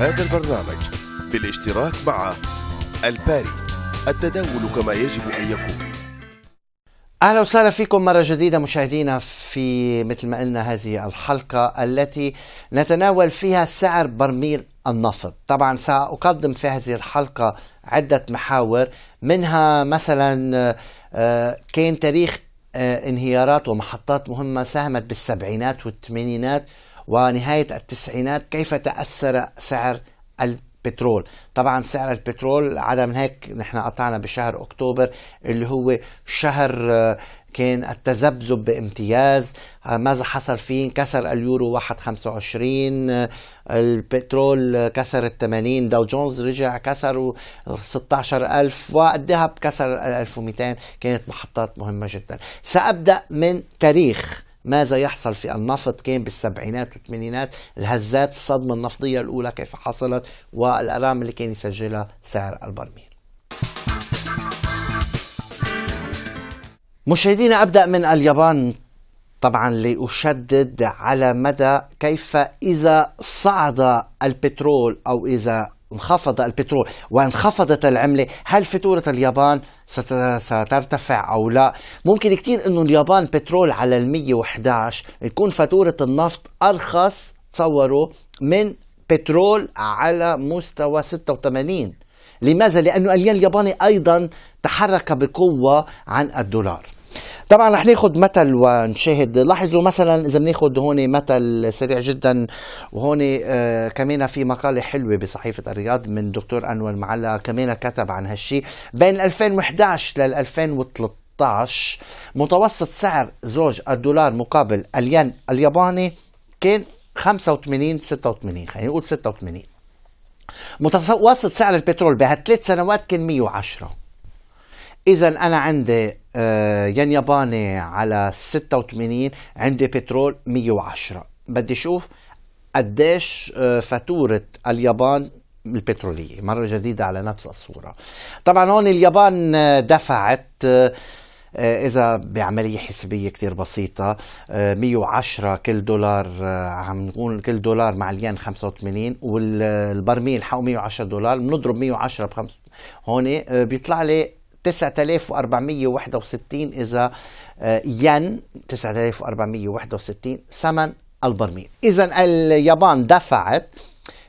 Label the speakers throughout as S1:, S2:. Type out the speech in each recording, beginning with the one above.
S1: هذا البرنامج بالاشتراك مع الباري التداول كما يجب أن يكون اهلا وسهلا فيكم مره جديده مشاهدينا في مثل ما قلنا هذه الحلقه التي نتناول فيها سعر برميل النفط طبعا ساقدم في هذه الحلقه عده محاور منها مثلا آه، كان تاريخ آه، انهيارات ومحطات مهمه ساهمت بالسبعينات والثمانينات ونهاية التسعينات كيف تأثر سعر البترول طبعا سعر البترول عدا من هيك نحن قطعنا بشهر أكتوبر اللي هو شهر آه، كان التذبذب بامتياز آه، ماذا حصل فيه كسر اليورو 1.25 آه، البترول كسر ال 80 داو جونز رجع كسر 16000 والذهب كسر ال 1200 كانت محطات مهمة جدا سأبدأ من تاريخ ماذا يحصل في النفط كان بالسبعينات والثمانينات الهزات الصدمة النفطية الأولى كيف حصلت والألام اللي كان يسجلها سعر البرميل مشاهدينا أبدأ من اليابان طبعا لأشدد على مدى كيف إذا صعد البترول أو إذا انخفض البترول وانخفضت العملة هل فاتورة اليابان سترتفع أو لا ممكن كثير أنه اليابان بترول على ال ال111 يكون فاتورة النفط أرخص تصوروا من بترول على مستوى 86 لماذا؟ لأنه اليابان الياباني أيضا تحرك بقوة عن الدولار طبعا رح ناخد مثل ونشاهد لاحظوا مثلا اذا بناخد هون مثل سريع جدا وهون آه كمان في مقاله حلوه بصحيفه الرياض من دكتور انور معلا كمان كتب عن هالشيء بين 2011 لل 2013 متوسط سعر زوج الدولار مقابل الين الياباني كان 85 86 خلينا نقول 86 متوسط سعر البترول بهالثلاث سنوات كان 110 اذا انا عندي آه، ين ياباني على 86 عندي بترول 110 بدي اشوف قديش آه، فاتورة اليابان البترولية مرة جديدة على نفس الصورة طبعا هون اليابان آه، دفعت إذا بعملية حسابية كتير بسيطة 110 كل دولار عم نقول كل دولار مع الين 85 والبرميل حقه 110 دولار بنضرب 110 بخمس هون بيطلع لي 9461 إذا آه، ين 9461 ثمن البرميل إذا اليابان دفعت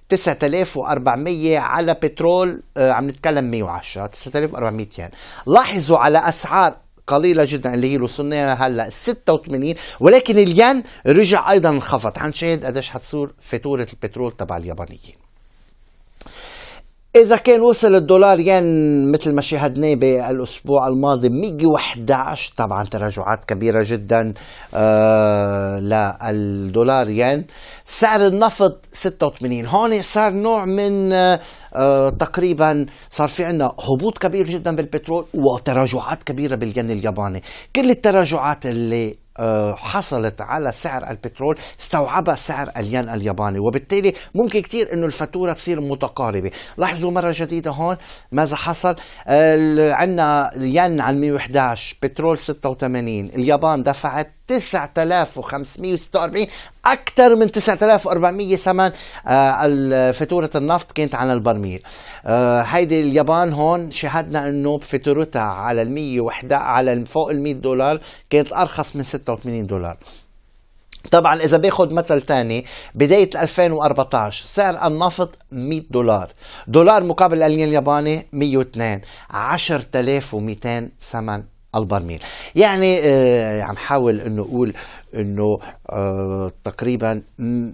S1: 9400 على بترول آه، عم نتكلم 110 9400 ين لاحظوا على أسعار قليله جدا اللي هي وصلنا هلا 86 ولكن الين رجع ايضا انخفض حنشاهد قديش حتصير فاتوره البترول تبع اليابانيين إذا كان وصل الدولار ين مثل ما شاهدناه بالأسبوع الماضي 111 طبعا تراجعات كبيرة جدا آه، للدولار ين سعر النفط 86 هون صار نوع من آه، آه، تقريبا صار في عنا هبوط كبير جدا بالبترول وتراجعات كبيرة بالين الياباني كل التراجعات اللي آه، حصلت على سعر البترول استوعبها سعر الين الياباني وبالتالي ممكن كثير انه الفاتوره تصير متقاربه لاحظوا مره جديده هون ماذا حصل عندنا ين على 111 بترول 86 اليابان دفعت 9546 أكثر من 9400 ثمن آه، فاتورة النفط كانت عن البرميل آه، هيدي اليابان هون شهدنا أنه فاتورتها على ال 111 على فوق ال 100 دولار كانت أرخص من 86 دولار طبعا اذا باخذ مثل ثاني بدايه 2014 سعر النفط 100 دولار دولار مقابل الين الياباني 102 10200 ثمن البرميل يعني آه عم حاول انه اقول انه آه تقريبا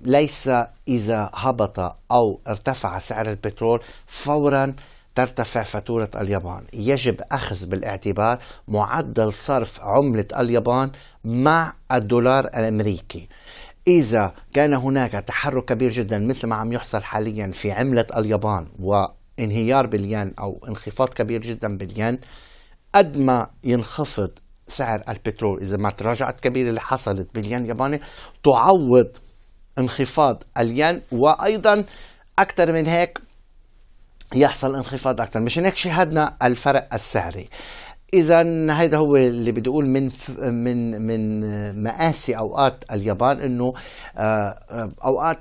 S1: ليس اذا هبط او ارتفع سعر البترول فورا ترتفع فاتورة اليابان يجب أخذ بالاعتبار معدل صرف عملة اليابان مع الدولار الأمريكي إذا كان هناك تحرك كبير جدا مثل ما عم يحصل حاليا في عملة اليابان وانهيار بالين أو انخفاض كبير جدا بالين قد ما ينخفض سعر البترول إذا ما تراجعت كبيرة اللي حصلت بالين الياباني تعوض انخفاض الين وأيضا أكثر من هيك يحصل انخفاض أكثر مشان هيك شاهدنا الفرق السعري اذا هيدا هو اللي بدي اقول من من من مآسي اوقات اليابان انه آه، آه، اوقات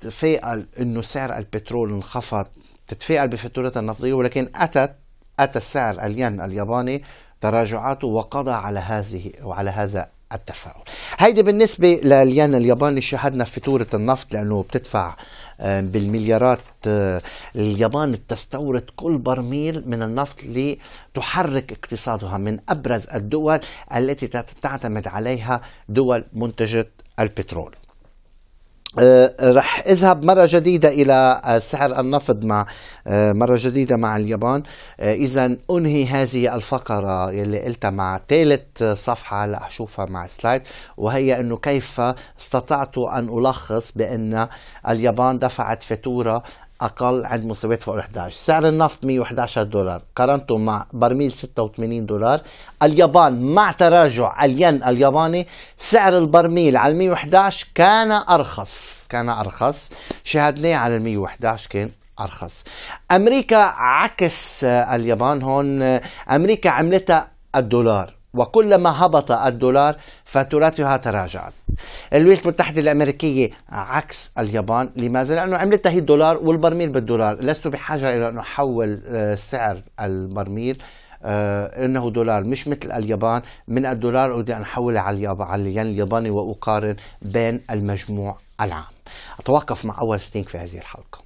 S1: تتفائل انه سعر البترول انخفض تتفائل بفاتورتها النفطيه ولكن اتت أتى السعر الين الياباني تراجعاته وقضى على هذه وعلى هذا التفاؤل هيدي بالنسبة للين الياباني شاهدنا فاتورة النفط لأنه بتدفع آه، بالمليارات آه، اليابان تستورد كل برميل من النفط لتحرك اقتصادها من أبرز الدول التي تعتمد عليها دول منتجة البترول آه، رح اذهب مرة جديدة إلى آه، سعر النفط مع آه، مرة جديدة مع اليابان إذا أنهي هذه الفقرة اللي قلتها مع ثالث صفحة لأشوفها أشوفها مع سلايد وهي أنه كيف استطعت أن ألخص بأن اليابان دفعت فاتورة اقل عند مستويات فوق 11 سعر النفط 111 دولار قارنته مع برميل 86 دولار اليابان مع تراجع الين الياباني سعر البرميل على 111 كان ارخص كان ارخص شاهدناه على 111 كان ارخص امريكا عكس اليابان هون امريكا عملتها الدولار وكلما هبط الدولار فاتوراتها تراجعت الولايات المتحدة الأمريكية عكس اليابان لماذا؟ لأنه عملتها هي الدولار والبرميل بالدولار لست بحاجة إلى أن أحول آه، سعر البرميل آه، انه دولار مش مثل اليابان من الدولار اريد ان احول على الين الياباني واقارن بين المجموع العام اتوقف مع اول ستينك في هذه الحلقه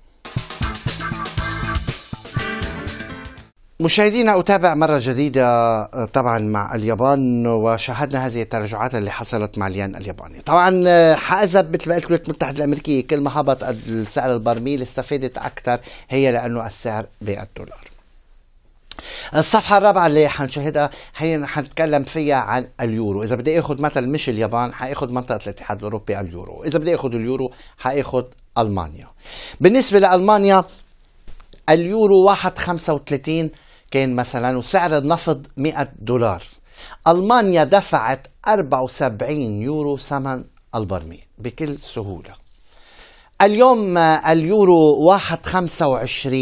S1: مشاهدينا أتابع مرة جديدة آه، طبعا مع اليابان وشاهدنا هذه التراجعات اللي حصلت مع الين الياباني طبعا آه، حأزب مثل ما قلت الولايات المتحدة الأمريكية كل ما هبط سعر البرميل استفادت أكثر هي لأنه السعر بالدولار الصفحة الرابعة اللي حنشاهدها هي حنتكلم فيها عن اليورو، إذا بدي آخذ مثل مش اليابان حآخذ منطقة الاتحاد الأوروبي اليورو، إذا بدي آخذ اليورو حآخذ ألمانيا. بالنسبة لألمانيا اليورو 1.35 كان مثلا وسعر النفط 100 دولار ألمانيا دفعت 74 يورو ثمن البرميل بكل سهولة اليوم اليورو 1.25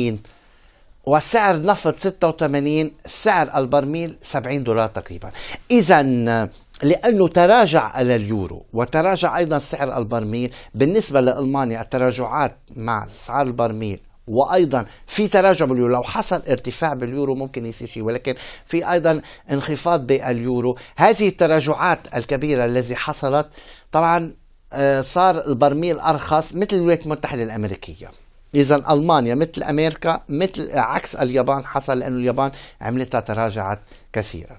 S1: وسعر نفط 86 سعر البرميل 70 دولار تقريبا إذا لأنه تراجع على اليورو وتراجع أيضا سعر البرميل بالنسبة لألمانيا التراجعات مع أسعار البرميل وايضا في تراجع باليورو لو حصل ارتفاع باليورو ممكن يصير شيء ولكن في ايضا انخفاض باليورو هذه التراجعات الكبيره التي حصلت طبعا آه، صار البرميل ارخص مثل الولايات المتحده الامريكيه اذا المانيا مثل امريكا مثل عكس اليابان حصل لانه اليابان عملتها تراجعت كثيرا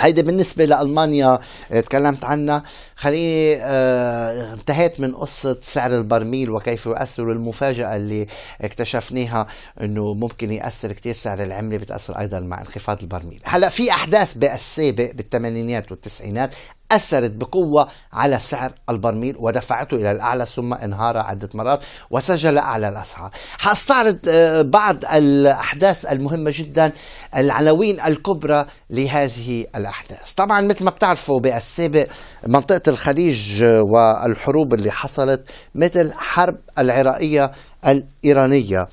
S1: هيدا بالنسبة لألمانيا آه، تكلمت عنها خليني اه انتهيت من قصة سعر البرميل وكيف يؤثر المفاجأة اللي اكتشفناها انه ممكن يأثر كتير سعر العملة بتأثر ايضا مع انخفاض البرميل هلا في احداث بالسابق بالثمانينات والتسعينات أثرت بقوة على سعر البرميل ودفعته إلى الأعلى ثم انهار عدة مرات وسجل أعلى الأسعار حأستعرض آه، بعض الأحداث المهمة جدا العناوين الكبرى لهذه الأحداث طبعا مثل ما بتعرفوا بالسابق منطقة الخليج آه، والحروب اللي حصلت مثل حرب العراقية الإيرانية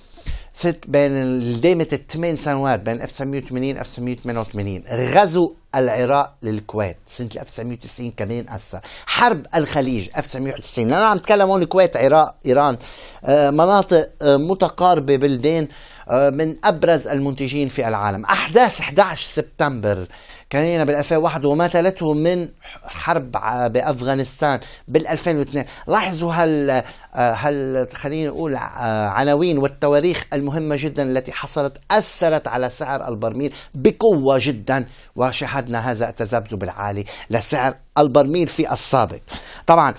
S1: ست بين دامت الثمان سنوات بين 1980 1988 غزو العراق للكويت سنة 1990 كمان أثر حرب الخليج 1991 أنا عم بتكلم هون الكويت عراق إيران آه، مناطق آه، متقاربة بلدين آه، من ابرز المنتجين في العالم احداث 11 سبتمبر كان بال 2001 وما تلته من حرب بافغانستان بال 2002 لاحظوا هال آه، هال خلينا نقول آه، عناوين والتواريخ المهمه جدا التي حصلت اثرت على سعر البرميل بقوه جدا وشهدنا هذا التذبذب العالي لسعر البرميل في السابق طبعا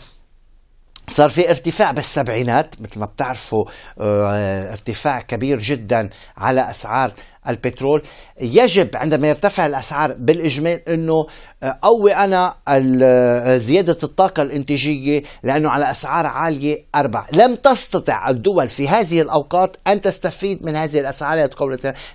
S1: صار في ارتفاع بالسبعينات مثل ما بتعرفوا آه، ارتفاع كبير جدا على اسعار البترول يجب عندما يرتفع الاسعار بالاجمال انه قوي آه، انا آه، زياده الطاقه الانتاجيه لانه على اسعار عاليه اربع لم تستطع الدول في هذه الاوقات ان تستفيد من هذه الاسعار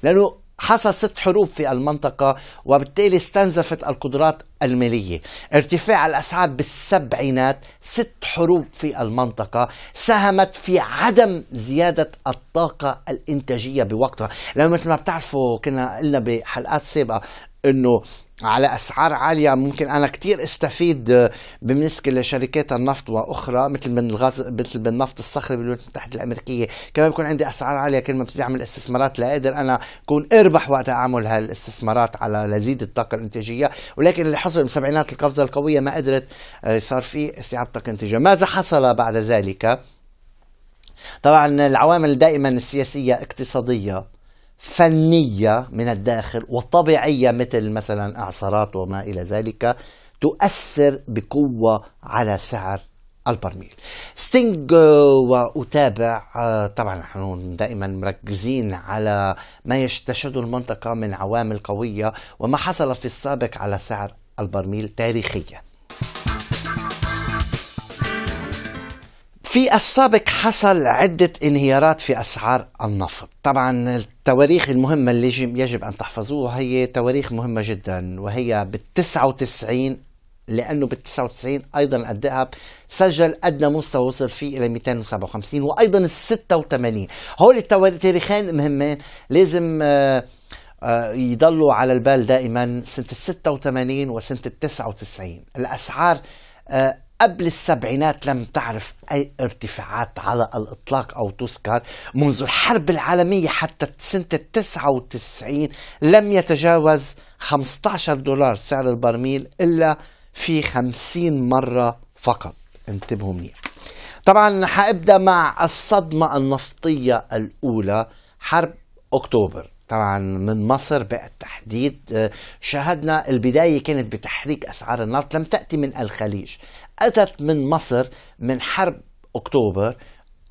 S1: لانه حصل ست حروب في المنطقة وبالتالي استنزفت القدرات المالية ارتفاع الأسعار بالسبعينات ست حروب في المنطقة ساهمت في عدم زيادة الطاقة الإنتاجية بوقتها لأنه مثل ما بتعرفوا كنا قلنا بحلقات سابقة أنه على اسعار عاليه ممكن انا كثير استفيد بالنسبه لشركات النفط واخرى مثل من الغاز مثل بالنفط الصخري بالولايات المتحده الامريكيه كمان بكون عندي اسعار عاليه كل ما بتعمل استثمارات لاقدر انا اكون اربح وقت اعمل هالاستثمارات على لزيد الطاقه الانتاجيه ولكن اللي حصل بسبعينات القفزه القويه ما قدرت آه، صار في استيعاب طاقه انتاجيه ماذا حصل بعد ذلك طبعا العوامل دائما السياسيه اقتصاديه فنيه من الداخل وطبيعيه مثل مثلا اعصارات وما الى ذلك تؤثر بقوه على سعر البرميل ستينج آه، وأتابع آه، طبعا نحن دائما مركزين على ما يشتشد المنطقة من عوامل قوية وما حصل في السابق على سعر البرميل تاريخيا في السابق حصل عدة انهيارات في أسعار النفط طبعا التواريخ المهمة اللي يجب أن تحفظوها هي تواريخ مهمة جدا وهي بال 99 لأنه بال 99 أيضا الذهب سجل أدنى مستوى وصل فيه إلى 257 وأيضا ال 86 هول التواريخين مهمين لازم آه، آه، يضلوا على البال دائما سنة ال 86 وسنة ال 99 الأسعار آه، قبل السبعينات لم تعرف أي ارتفاعات على الإطلاق أو تذكر منذ الحرب العالمية حتى سنة 99 لم يتجاوز 15 دولار سعر البرميل إلا في 50 مرة فقط انتبهوا منيح طبعا حابدا مع الصدمة النفطية الأولى حرب أكتوبر طبعا من مصر بالتحديد آه، شاهدنا البداية كانت بتحريك أسعار النفط لم تأتي من الخليج أتت من مصر من حرب أكتوبر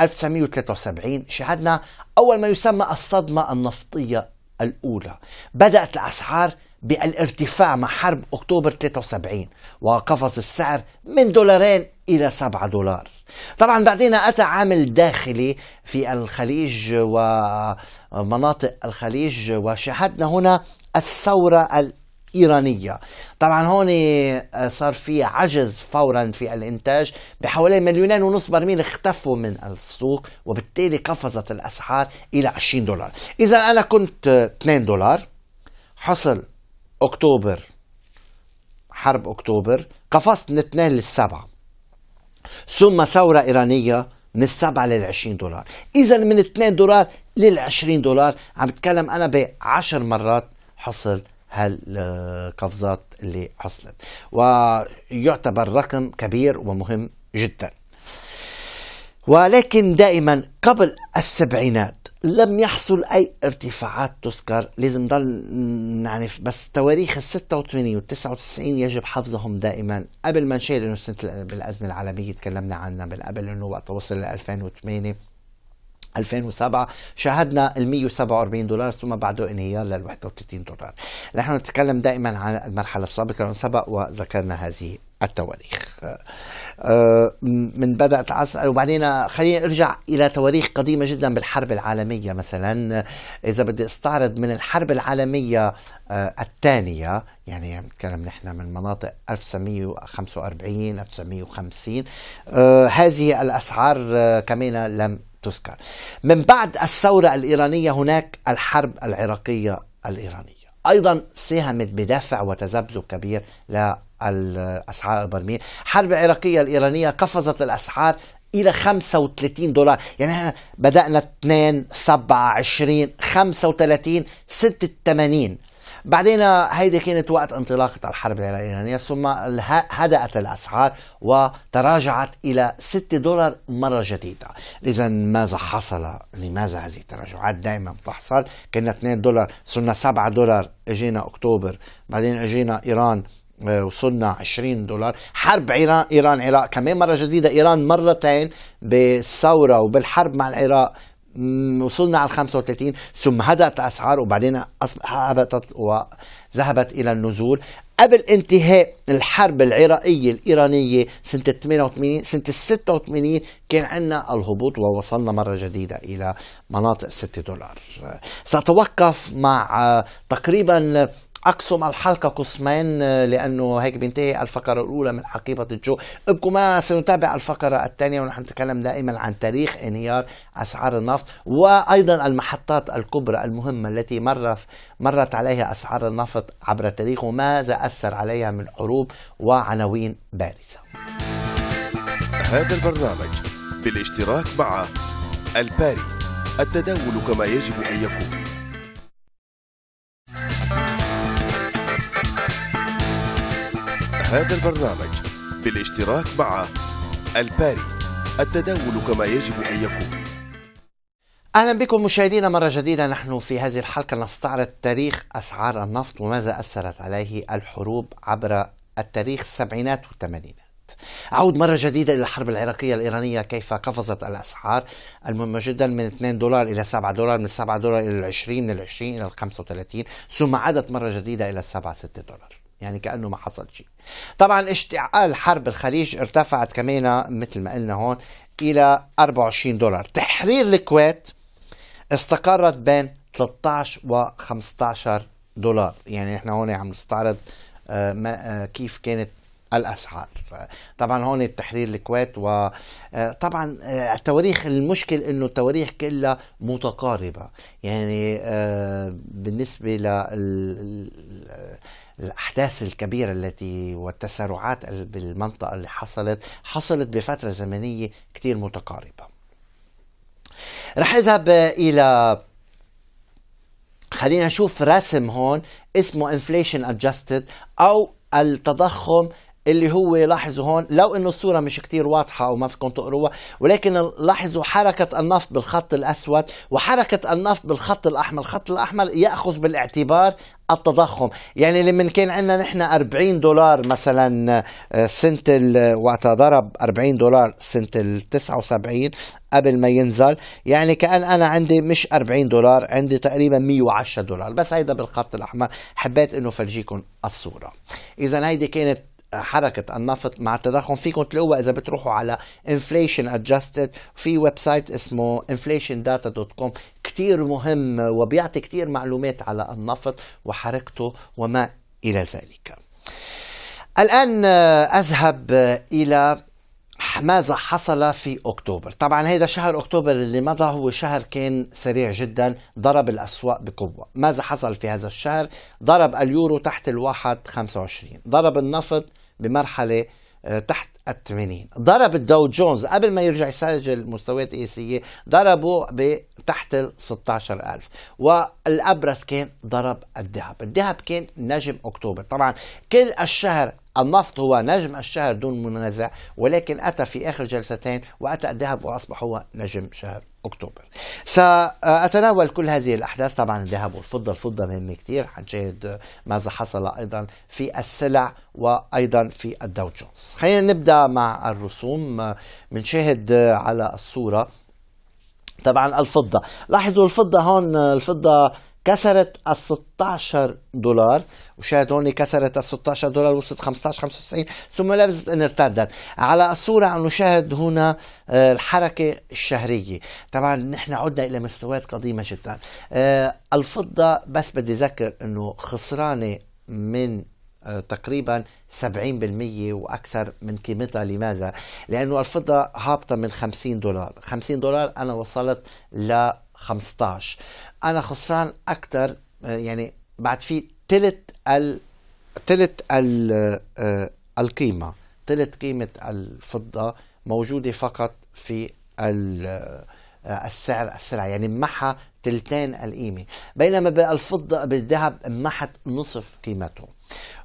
S1: 1973 شهدنا أول ما يسمى الصدمة النفطية الأولى بدأت الأسعار بالارتفاع مع حرب أكتوبر 73 وقفز السعر من دولارين إلى 7 دولار طبعا بعدين أتى عامل داخلي في الخليج ومناطق الخليج وشهدنا هنا الثورة إيرانية طبعا هون آه، صار في عجز فورا في الإنتاج بحوالي مليونين ونص برميل اختفوا من السوق وبالتالي قفزت الأسعار إلى 20 دولار إذا أنا كنت 2 آه، دولار حصل أكتوبر حرب أكتوبر قفزت من 2 للسبعة ثم ثورة إيرانية من السبعة للعشرين دولار إذا من 2 دولار للعشرين دولار عم بتكلم أنا بعشر مرات حصل هالقفزات آه، اللي حصلت ويعتبر رقم كبير ومهم جدا ولكن دائما قبل السبعينات لم يحصل أي ارتفاعات تذكر لازم نضل نعرف بس تواريخ ال 86 وال 99 يجب حفظهم دائما قبل ما نشيل انه سنة بالأزمة العالمية تكلمنا عنها بالقبل انه وقت وصل ل 2008 2007 شاهدنا ال 147 دولار ثم بعده انهيار لل 31 دولار نحن نتكلم دائما عن المرحلة السابقة لأنه سبق وذكرنا هذه التواريخ آه، من بدأت عسل وبعدين خلينا نرجع إلى تواريخ قديمة جدا بالحرب العالمية مثلا إذا بدي استعرض من الحرب العالمية آه، الثانية يعني نتكلم نحن من مناطق 1945 1950 آه، هذه الأسعار كمان لم تذكر من بعد الثورة الإيرانية هناك الحرب العراقية الإيرانية أيضا ساهمت بدفع وتذبذب كبير لأسعار البرميل الحرب العراقية الإيرانية قفزت الأسعار الى 35 دولار يعني بدانا 2 7 20 35 86 بعدين هيدي كانت وقت انطلاقة الحرب الإيرانية ثم هدأت الأسعار وتراجعت إلى 6 دولار مرة جديدة إذا ماذا حصل لماذا هذه التراجعات دائما بتحصل كنا 2 دولار صرنا 7 دولار اجينا اكتوبر بعدين اجينا ايران آه، وصلنا 20 دولار حرب ايران ايران عراق كمان مره جديده ايران مرتين بالثوره وبالحرب مع العراق وصلنا على 35 ثم هدأت الأسعار وبعدين هبطت وذهبت إلى النزول قبل انتهاء الحرب العراقية الإيرانية سنة 88 سنة 86 كان عندنا الهبوط ووصلنا مرة جديدة إلى مناطق 6 دولار سأتوقف مع تقريبا اقسم الحلقه قسمين آه، لانه هيك بينتهي الفقره الاولى من حقيبه الجو ابقوا معنا سنتابع الفقره الثانيه ونحن نتكلم دائما عن تاريخ انهيار اسعار النفط وايضا المحطات الكبرى المهمه التي مرت مرت عليها اسعار النفط عبر التاريخ وماذا اثر عليها من حروب وعناوين بارزه هذا البرنامج بالاشتراك مع الباري التداول كما يجب ان يكون هذا البرنامج بالاشتراك مع الباري التداول كما يجب أن يكون اهلا بكم مشاهدينا مره جديده نحن في هذه الحلقه نستعرض تاريخ اسعار النفط وماذا اثرت عليه الحروب عبر التاريخ السبعينات والثمانينات. أعود مرة جديدة إلى الحرب العراقية الإيرانية كيف قفزت الأسعار المهمة جدا من 2 دولار إلى 7 دولار من 7 دولار إلى 20 من 20 إلى 35 ثم عادت مرة جديدة إلى 7 6 دولار يعني كأنه ما حصل شيء طبعا اشتعال حرب الخليج ارتفعت كمان مثل ما قلنا هون إلى 24 دولار تحرير الكويت استقرت بين 13 و 15 دولار يعني احنا هون عم نستعرض آه، آه، كيف كانت الاسعار طبعا هون التحرير الكويت وطبعا آه، التواريخ المشكل انه التواريخ كلها متقاربه يعني بالنسبه لل الأحداث الكبيرة التي والتسارعات بالمنطقة اللي حصلت حصلت بفترة زمنية كتير متقاربة رح أذهب إلى خلينا نشوف رسم هون اسمه inflation adjusted أو التضخم اللي هو لاحظوا هون لو انه الصوره مش كتير واضحه وما فيكم تقروها ولكن لاحظوا حركه النفط بالخط الاسود وحركه النفط بالخط الاحمر الخط الاحمر ياخذ بالاعتبار التضخم يعني لما كان عندنا نحن 40 دولار مثلا آه، سنة وقت ضرب 40 دولار سنة ال 79 قبل ما ينزل يعني كأن أنا عندي مش 40 دولار عندي تقريبا 110 دولار بس هيدا بالخط الأحمر حبيت أنه فرجيكم الصورة إذا هيدي كانت حركه النفط مع التضخم فيكم تلاقوها اذا بتروحوا على inflation adjusted في ويب سايت اسمه inflationdata.com كتير مهم وبيعطي كتير معلومات على النفط وحركته وما الى ذلك الان اذهب الى ماذا حصل في اكتوبر طبعا هذا شهر اكتوبر اللي مضى هو شهر كان سريع جدا ضرب الاسواق بقوه ماذا حصل في هذا الشهر ضرب اليورو تحت الواحد 25 ضرب النفط بمرحله آه، تحت ال 80 ضرب الدو جونز قبل ما يرجع يسجل مستويات قياسية ضربه تحت ال 16000 والأبرز كان ضرب الذهب الذهب كان نجم أكتوبر طبعا كل الشهر النفط هو نجم الشهر دون منازع ولكن أتى في آخر جلستين وأتى الذهب وأصبح هو نجم شهر أكتوبر سأتناول كل هذه الأحداث طبعا الذهب والفضة الفضة مهمة كتير حنشاهد ماذا حصل أيضا في السلع وأيضا في الدو جونز خلينا نبدأ مع الرسوم بنشاهد على الصورة طبعا الفضة لاحظوا الفضة هون الفضة كسرت ال 16 دولار وشاهد هون كسرت ال 16 دولار وصلت 15 95 ثم لبست ان ارتدت على الصوره عم نشاهد هنا آه، الحركه الشهريه طبعا نحن عدنا الى مستويات قديمه جدا آه، الفضه بس بدي اذكر انه خسرانه من آه، تقريبا 70% واكثر من قيمتها لماذا؟ لانه الفضه هابطه من 50 دولار، 50 دولار انا وصلت ل 15 انا خسران اكثر آه، يعني بعد في ثلث ال ثلث ال آه، القيمه ثلث قيمه الفضه موجوده فقط في آه، السعر السلعه يعني معها تلتين القيمة بينما بالفضة بالذهب انمحت نصف قيمته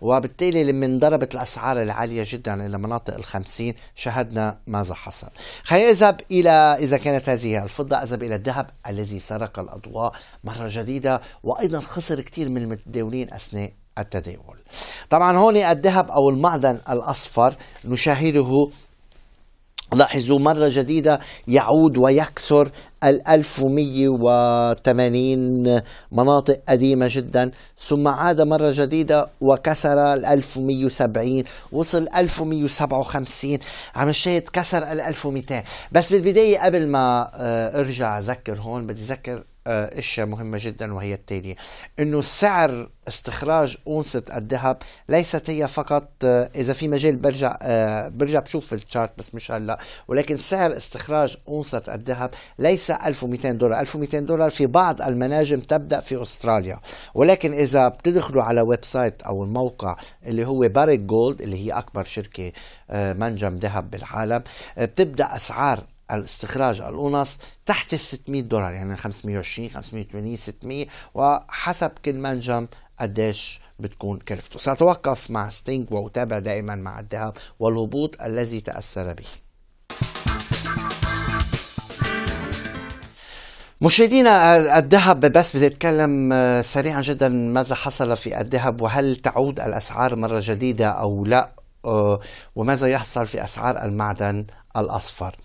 S1: وبالتالي لما انضربت الأسعار العالية جدا إلى مناطق الخمسين شهدنا ماذا حصل خلينا نذهب إلى إذا كانت هذه الفضة أذهب إلى الذهب الذي سرق الأضواء مرة جديدة وأيضا خسر كثير من المتداولين أثناء التداول طبعا هون الذهب أو المعدن الأصفر نشاهده لاحظوا مرة جديدة يعود ويكسر ال 1180 مناطق قديمة جدا ثم عاد مرة جديدة وكسر ال 1170 وصل 1157 عم نشاهد كسر ال 1200 بس بالبداية قبل ما آه، ارجع اذكر هون بدي اذكر آه، اشياء مهمه جدا وهي التاليه انه سعر استخراج اونصه الذهب ليست هي فقط آه، اذا في مجال برجع آه، برجع بشوف الشارت بس مش هلا ولكن سعر استخراج اونصه الذهب ليس 1200 دولار 1200 دولار في بعض المناجم تبدا في استراليا ولكن اذا بتدخلوا على ويب سايت او الموقع اللي هو باريك جولد اللي هي اكبر شركه منجم ذهب بالعالم بتبدا اسعار الاستخراج الأونص تحت ال 600 دولار يعني 520 580 600 وحسب كل منجم قديش بتكون كلفته سأتوقف مع ستينج وأتابع دائما مع الذهب والهبوط الذي تأثر به مشاهدينا الذهب بس بدي اتكلم آه، سريعا جدا ماذا حصل في الذهب وهل تعود الاسعار مره جديده او لا آه، وماذا يحصل في اسعار المعدن الاصفر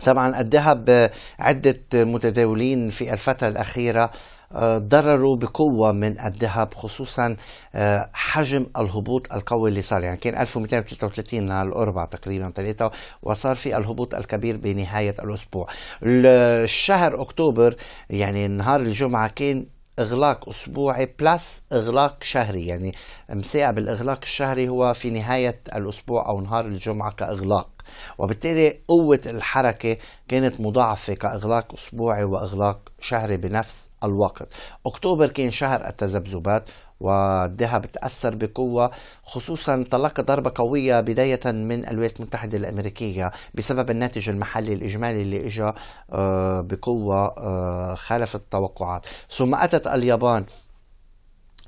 S1: طبعا الذهب آه، عدة متداولين في الفترة الأخيرة آه، ضرروا بقوة من الذهب خصوصا آه، حجم الهبوط القوي اللي صار يعني كان 1233 على الأربع تقريبا ثلاثة وصار في الهبوط الكبير بنهاية الأسبوع الشهر أكتوبر يعني نهار الجمعة كان اغلاق اسبوعي بلس اغلاق شهري يعني مساعب بالاغلاق الشهري هو في نهايه الاسبوع او نهار الجمعه كاغلاق وبالتالي قوة الحركة كانت مضاعفة كإغلاق أسبوعي وإغلاق شهري بنفس الوقت أكتوبر كان شهر التذبذبات والذهب تأثر بقوة خصوصا تلقى ضربة قوية بداية من الولايات المتحدة الأمريكية بسبب الناتج المحلي الإجمالي اللي إجا آه، بقوة آه، خالف التوقعات ثم أتت اليابان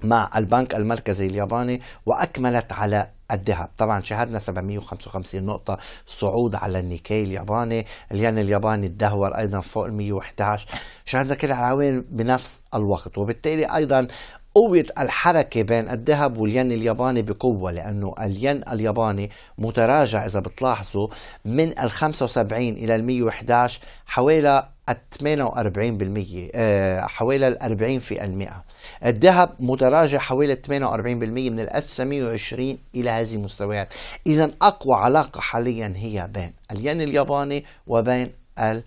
S1: مع البنك المركزي الياباني وأكملت على الذهب طبعا شهدنا 755 نقطة صعود على النيكي الياباني الين الياباني تدهور أيضا فوق 111 شهدنا كل العوامل بنفس الوقت وبالتالي أيضا قوة الحركة بين الذهب والين الياباني بقوة لأنه الين الياباني متراجع إذا بتلاحظوا من ال 75 إلى ال 111 حوالي 48% آه، حوالي ال 40% الذهب متراجع حوالي 48% من ال 1920 الى هذه المستويات اذا اقوى علاقه حاليا هي بين الين الياباني وبين آه،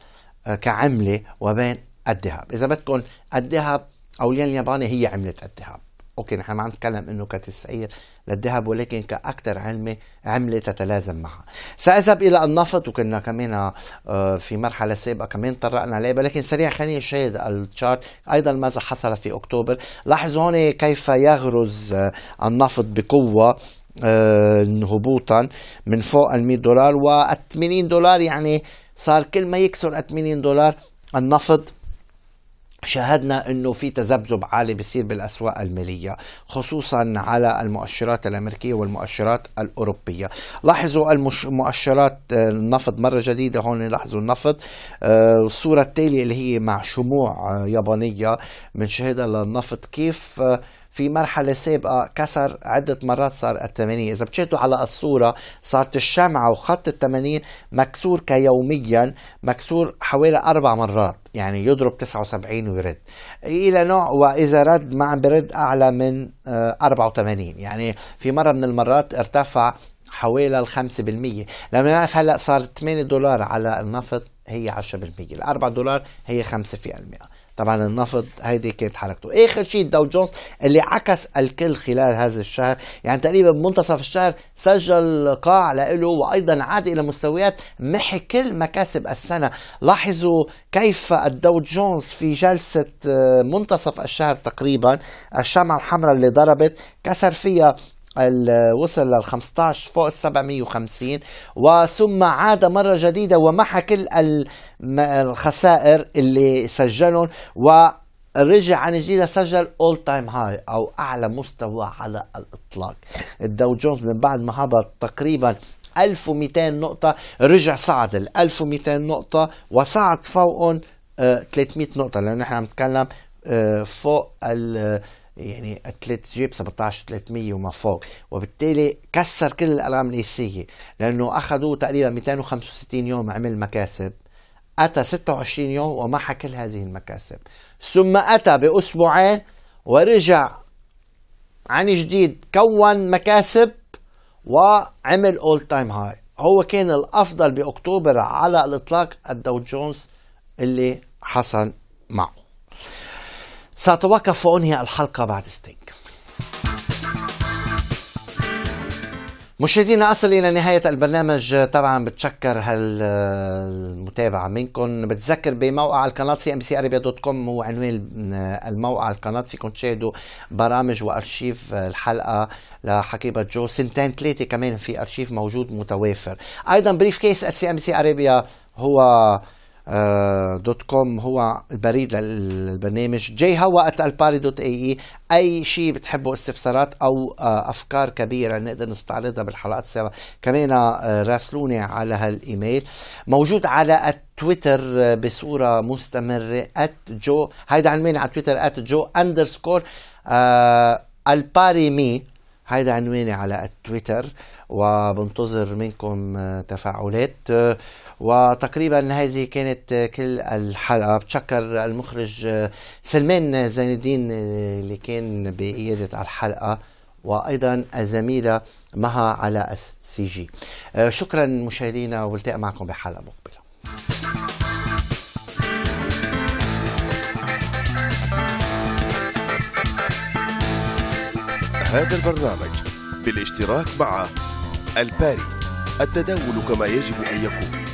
S1: كعمله وبين الذهب اذا بدكم الذهب او الين الياباني هي عمله الذهب اوكي نحن ما عم نتكلم انه كتسعير للذهب ولكن كاكثر علمي عمله تتلازم معها. ساذهب الى النفط وكنا كمان آه، في مرحله سابقه كمان طرقنا عليه ولكن سريع خليني اشاهد التشارت ايضا ماذا حصل في اكتوبر، لاحظوا هون كيف يغرز آه، النفط بقوه آه، هبوطا من فوق ال 100 دولار و 80 دولار يعني صار كل ما يكسر 80 دولار النفط شاهدنا انه في تذبذب عالي بيصير بالاسواق الماليه خصوصا على المؤشرات الامريكيه والمؤشرات الاوروبيه لاحظوا المؤشرات آه، النفط مره جديده هون لاحظوا النفط آه، الصوره التاليه اللي هي مع شموع آه، يابانيه بنشاهدها للنفط كيف في مرحلة سابقة كسر عدة مرات صار ال 80 إذا بتشاهدوا على الصورة صارت الشمعة وخط ال 80 مكسور كيوميا مكسور حوالي أربع مرات يعني يضرب 79 ويرد الى نوع واذا رد ما عم برد اعلى من 84 آه، يعني في مره من المرات ارتفع حوالي ال 5% لما نعرف هلا صار 8 دولار على النفط هي 10% ال 4 دولار هي 5% طبعا النفط هيدي كانت حركته إيه اخر شيء الداو جونز اللي عكس الكل خلال هذا الشهر يعني تقريبا منتصف الشهر سجل قاع له وايضا عاد الى مستويات محي كل مكاسب السنه لاحظوا كيف الداو جونز في جلسه آه، منتصف الشهر تقريبا الشمعه الحمراء اللي ضربت كسر فيها آه، وصل لل 15 فوق ال 750 وثم عاد مره جديده ومحى كل الخسائر اللي سجلهم و رجع عن جديد سجل اول تايم هاي او اعلى مستوى على الاطلاق الداو جونز من بعد ما هبط تقريبا 1200 نقطة رجع صعد ال 1200 نقطة وصعد فوقهم 300 آه، نقطة لأنه نحن عم نتكلم آه، فوق ال آه، يعني ثلاث جيب 17 300 وما فوق وبالتالي كسر كل الارقام القياسيه لانه اخذوا تقريبا 265 يوم عمل مكاسب أتى 26 يوم ومحى كل هذه المكاسب ثم أتى بأسبوعين ورجع عن جديد كون مكاسب وعمل اول تايم هاي هو كان الافضل باكتوبر على الاطلاق الدو جونز اللي حصل معه ساتوقف وانهي الحلقه بعد ستينك مشاهدينا أصل إلى نهاية البرنامج طبعا بتشكر هالمتابعة منكم بتذكر بموقع القناة سي ام سي عربية دوت كوم هو عنوان الموقع القناة فيكم تشاهدوا برامج وأرشيف الحلقة لحقيبة جو سنتين ثلاثة كمان في أرشيف موجود متوافر أيضا بريف كيس السي ام سي عربية هو آه، دوت كوم هو البريد للبرنامج جي هوا الباري دوت اي اي اي شيء بتحبوا استفسارات او آه، افكار كبيره نقدر نستعرضها بالحلقات السابقه كمان آه، راسلوني على هالايميل موجود على تويتر بصوره مستمره @جو هيدا عنواني على تويتر @جو اندرسكور الباري مي هيدا عنواني على التويتر وبنتظر منكم آه، تفاعلات آه، وتقريبا هذه كانت آه، كل الحلقه بتشكر المخرج سلمان زين الدين اللي كان بقياده الحلقه وايضا الزميله مها على السي جي شكرا مشاهدينا والتقي معكم بحلقه مقبله هذا البرنامج بالاشتراك مع الباري التداول كما يجب أن يكون